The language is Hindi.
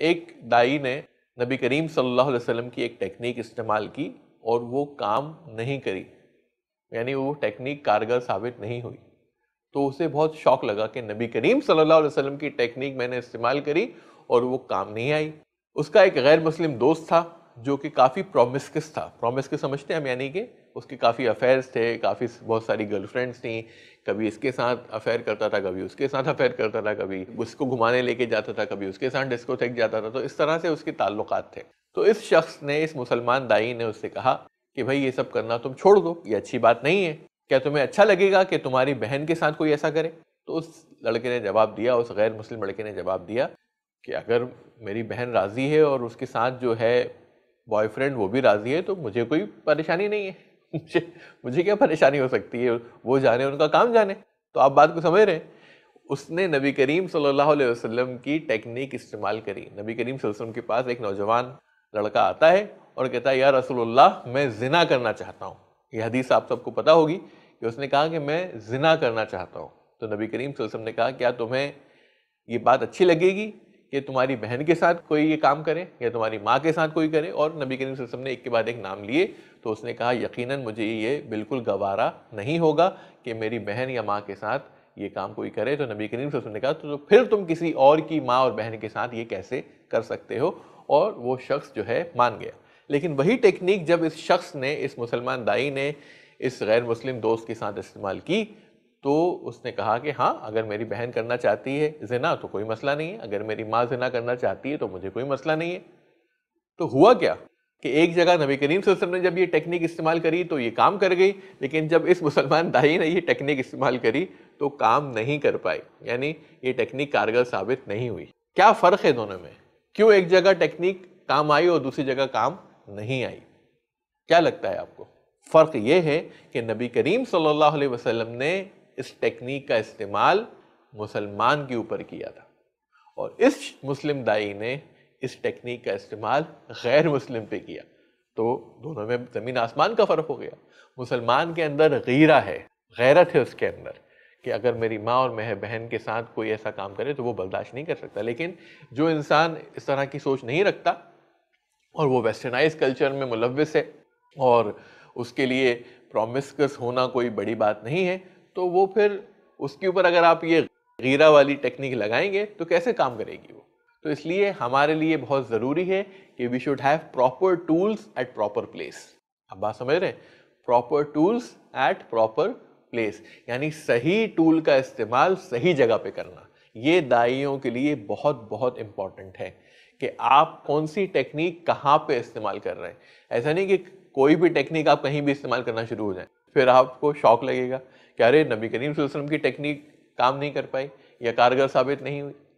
एक दाई ने नबी करीम सल्लल्लाहु अलैहि वसल्लम की एक टेक्निक इस्तेमाल की और वो काम नहीं करी यानी वो टेक्निक कारगर साबित नहीं हुई तो उसे बहुत शौक लगा कि नबी करीम सल्लल्लाहु अलैहि वसल्लम की टेक्निक मैंने इस्तेमाल करी और वो काम नहीं आई उसका एक गैर मुस्लिम दोस्त था जो कि काफ़ी प्रोमिसकिस था प्रोमिसकस समझते हैं हम यानी कि उसके काफ़ी अफेयर्स थे काफ़ी बहुत सारी गर्लफ्रेंड्स थी कभी इसके साथ अफेयर करता था कभी उसके साथ अफेयर करता था कभी उसको घुमाने लेके जाता था कभी उसके साथ डिस्कोथेक जाता था तो इस तरह से उसके ताल्लुक थे तो इस शख्स ने इस मुसलमान दाई ने उससे कहा कि भाई ये सब करना तुम छोड़ दो ये अच्छी बात नहीं है क्या तुम्हें अच्छा लगेगा कि तुम्हारी बहन के साथ कोई ऐसा करे तो उस लड़के ने जवाब दिया उस गैर मुस्लिम लड़के ने जवाब दिया कि अगर मेरी बहन राज़ी है और उसके साथ जो है बॉयफ्रेंड वो भी राज़ी है तो मुझे कोई परेशानी नहीं है मुझे मुझे क्या परेशानी हो सकती है वो जाने उनका काम जाने तो आप बात को समझ रहे हैं उसने नबी करीम सल्लल्लाहु अलैहि वसल्लम की टेक्निक इस्तेमाल करी नबी करीम वसल्लम के पास एक नौजवान लड़का आता है और कहता है या रसूलुल्लाह मैं ज़िना करना चाहता हूँ यह हदीस आप सबको पता होगी कि उसने कहा कि मैं ज़िना करना चाहता हूँ तो नबी करीम वसल्लम ने कहा क्या तुम्हें ये बात अच्छी लगेगी ये तुम्हारी बहन के साथ कोई ये काम करे या तुम्हारी माँ के साथ कोई करे और नबी करीम वसम ने एक के बाद एक नाम लिए तो उसने कहा यकीनन मुझे ये बिल्कुल गवारा नहीं होगा कि मेरी बहन या माँ के साथ ये काम कोई करे तो नबी करीम वसम ने कहा तो, तो फिर तुम किसी और की माँ और बहन के साथ ये कैसे कर सकते हो और वो शख्स जो है मान गया लेकिन वही टेक्निक जब इस शख्स ने इस मुसलमान दाई ने इस गैर मुस्लिम दोस्त के साथ इस्तेमाल की तो उसने कहा कि हाँ अगर मेरी बहन करना चाहती है जिना तो कोई मसला नहीं है अगर मेरी माँ जिना करना चाहती है तो मुझे कोई मसला नहीं है तो हुआ क्या कि एक जगह नबी करीम वसल्लम ने जब ये टेक्निक इस्तेमाल करी तो ये काम कर गई लेकिन जब इस मुसलमान दाई ने ये टेक्निक इस्तेमाल करी तो काम नहीं कर पाई यानी ये टेक्निक कारगर साबित नहीं हुई क्या फ़र्क है दोनों में क्यों एक जगह टेक्निक काम आई और दूसरी जगह काम नहीं आई क्या लगता है आपको फ़र्क ये है कि नबी करीम सल्लल्लाहु अलैहि वसल्लम ने इस टेक्निक का इस्तेमाल मुसलमान के ऊपर किया था और इस मुस्लिम दाई ने इस टेक्निक का इस्तेमाल गैर मुस्लिम पे किया तो दोनों में ज़मीन आसमान का फ़र्क हो गया मुसलमान के अंदर गीरा है गैरत है उसके अंदर कि अगर मेरी माँ और मह बहन के साथ कोई ऐसा काम करे तो वो बर्दाश्त नहीं कर सकता लेकिन जो इंसान इस तरह की सोच नहीं रखता और वो वेस्टर्नाइज कल्चर में मुलविस है और उसके लिए प्रोमिसकस होना कोई बड़ी बात नहीं है तो वो फिर उसके ऊपर अगर आप ये गीरा वाली टेक्निक लगाएंगे तो कैसे काम करेगी वो तो इसलिए हमारे लिए बहुत ज़रूरी है कि we should have proper tools at proper place आप बात समझ रहे हैं proper tools at proper place यानी सही टूल का इस्तेमाल सही जगह पे करना ये दाइयों के लिए बहुत बहुत इम्पॉर्टेंट है कि आप कौन सी टेक्निक कहाँ पे इस्तेमाल कर रहे हैं ऐसा नहीं कि कोई भी टेक्निक आप कहीं भी इस्तेमाल करना शुरू हो जाए फिर आपको शौक लगेगा कि अरे नबी करीम वसल्लम की टेक्निक काम नहीं कर पाई या कारगर साबित नहीं हुई